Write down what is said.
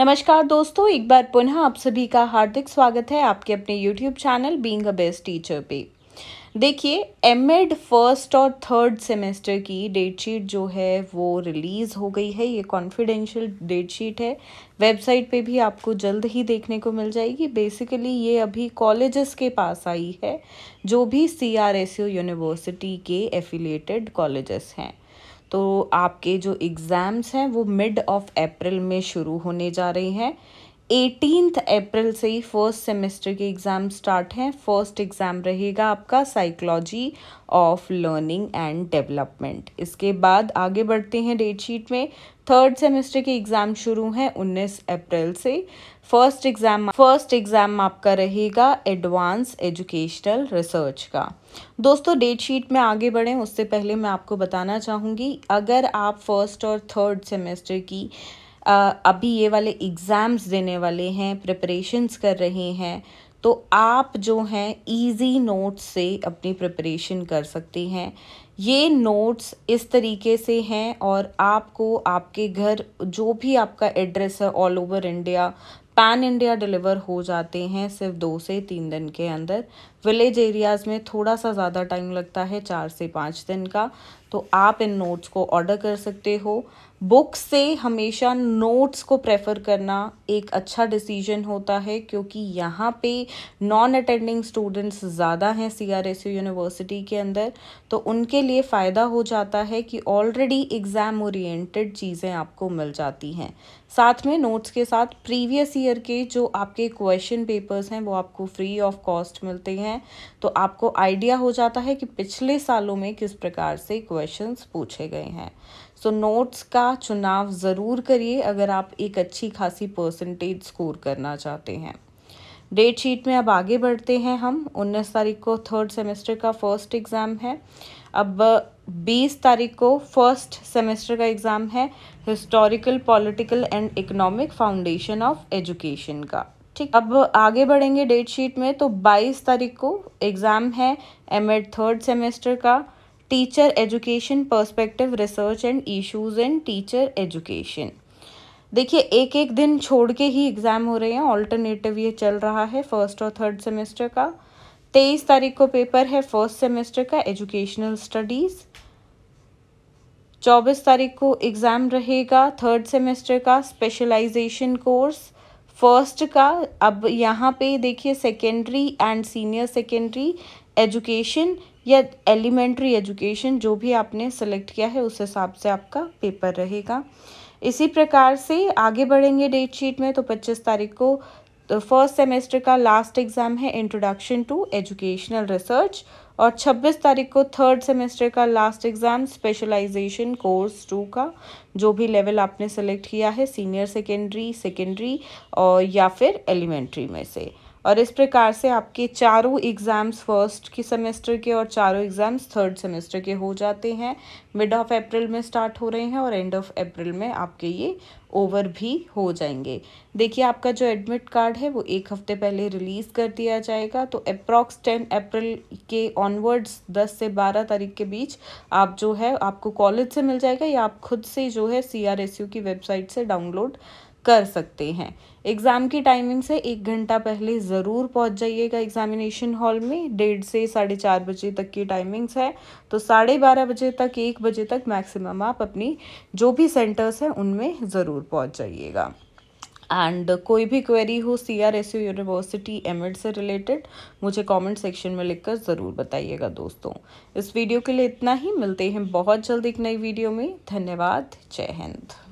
नमस्कार दोस्तों एक बार पुनः आप सभी का हार्दिक स्वागत है आपके अपने YouTube channel being a best teacher पे देखिए एम एड फर्स्ट और थर्ड सेमेस्टर की डेट शीट जो है वो रिलीज़ हो गई है ये कॉन्फिडेंशियल डेट शीट है वेबसाइट पे भी आपको जल्द ही देखने को मिल जाएगी बेसिकली ये अभी कॉलेजेस के पास आई है जो भी C R S U university के एफिलिएटेड कॉलेजेस हैं तो आपके जो एग्ज़ाम्स हैं वो मिड ऑफ अप्रैल में शुरू होने जा रहे हैं एटीनथ अप्रैल से ही फर्स्ट सेमेस्टर के एग्ज़ाम स्टार्ट हैं फर्स्ट एग्ज़ाम रहेगा आपका psychology of learning and development इसके बाद आगे बढ़ते हैं डेट शीट में थर्ड सेमेस्टर के एग्ज़ाम शुरू हैं उन्नीस अप्रैल से फर्स्ट एग्ज़ाम फर्स्ट एग्ज़ाम आपका रहेगा एडवांस एजुकेशनल रिसर्च का दोस्तों डेट शीट में आगे बढ़ें उससे पहले मैं आपको बताना चाहूँगी अगर आप फर्स्ट और थर्ड सेमेस्टर की अभी ये वाले एग्ज़ाम्स देने वाले हैं प्रिपरेशंस कर रहे हैं तो आप जो हैं इजी नोट्स से अपनी प्रिपरेशन कर सकते हैं ये नोट्स इस तरीके से हैं और आपको आपके घर जो भी आपका एड्रेस है all over India pan India deliver हो जाते हैं सिर्फ दो से तीन दिन के अंदर विलेज एरियाज़ में थोड़ा सा ज़्यादा टाइम लगता है चार से पाँच दिन का तो आप इन नोट्स को ऑर्डर कर सकते हो बुक से हमेशा नोट्स को प्रेफर करना एक अच्छा डिसीजन होता है क्योंकि यहाँ पे नॉन अटेंडिंग स्टूडेंट्स ज़्यादा हैं C R S U university के अंदर तो उनके लिए फ़ायदा हो जाता है कि ऑलरेडी एग्ज़ाम ओरिएंटेड चीज़ें आपको मिल जाती हैं साथ में नोट्स के साथ प्रीवियस ईयर के जो आपके क्वेश्चन पेपर्स हैं वो आपको फ्री ऑफ कॉस्ट मिलते हैं तो आपको आइडिया हो जाता है कि पिछले सालों में किस प्रकार से क्वेश्चन क्वेश्चंस पूछे गए हैं सो so, नोट्स का चुनाव ज़रूर करिए अगर आप एक अच्छी खासी परसेंटेज स्कोर करना चाहते हैं डेट शीट में अब आगे बढ़ते हैं हम उन्नीस तारीख को थर्ड सेमेस्टर का फर्स्ट एग्ज़ाम है अब बीस तारीख को फर्स्ट सेमेस्टर का एग्ज़ाम है historical political and economic foundation of education का ठीक अब आगे बढ़ेंगे डेट शीट में तो 22 तारीख को एग्ज़ाम है एम एड थर्ड सेमेस्टर का teacher education perspective research and issues in teacher education देखिए एक एक दिन छोड़ के ही एग्ज़ाम हो रहे हैं ऑल्टरनेटिव ये चल रहा है फर्स्ट और थर्ड सेमेस्टर का तेईस तारीख को पेपर है फर्स्ट सेमेस्टर का एजुकेशनल स्टडीज़ चौबीस तारीख को एग्ज़ाम रहेगा थर्ड सेमेस्टर का स्पेशलाइजेशन कोर्स फर्स्ट का अब यहाँ पे देखिए secondary and senior secondary education या एलिमेंट्री एजुकेशन जो भी आपने सेलेक्ट किया है उस हिसाब से आपका पेपर रहेगा इसी प्रकार से आगे बढ़ेंगे डेट शीट में तो 25 तारीख को तो फर्स्ट सेमेस्टर का लास्ट एग्ज़ाम है इंट्रोडक्शन टू एजुकेशनल रिसर्च और 26 तारीख को थर्ड सेमेस्टर का last exam specialisation course two का जो भी लेवल आपने सेलेक्ट किया है सीनियर सेकेंडरी सेकेंडरी और या फिर एलिमेंट्री में से और इस प्रकार से आपके चारों एग्ज़ाम्स फर्स्ट के सेमेस्टर के और चारों एग्ज़ाम्स थर्ड सेमेस्टर के हो जाते हैं मिड ऑफ अप्रैल में स्टार्ट हो रहे हैं और एंड ऑफ अप्रैल में आपके ये ओवर भी हो जाएंगे देखिए आपका जो एडमिट कार्ड है वो एक हफ्ते पहले रिलीज़ कर दिया जाएगा तो अप्रॉक्स टेन अप्रैल के ऑनवर्ड्स दस से बारह तारीख के बीच आप जो है आपको कॉलेज से मिल जाएगा या आप खुद से जो है सी की वेबसाइट से डाउनलोड कर सकते हैं एग्ज़ाम की टाइमिंग से एक घंटा पहले ज़रूर पहुंच जाइएगा एग्ज़ामिनेशन हॉल में डेढ़ से साढ़े चार बजे तक की टाइमिंग्स है तो साढ़े बारह बजे तक एक बजे तक मैक्सिमम आप अपनी जो भी सेंटर्स हैं उनमें ज़रूर पहुंच जाइएगा एंड कोई भी क्वेरी हो C R S U university M Ed से रिलेटेड मुझे कमेंट सेक्शन में लिखकर ज़रूर बताइएगा दोस्तों इस वीडियो के लिए इतना ही मिलते हैं बहुत जल्द एक नई वीडियो में धन्यवाद जय हिंद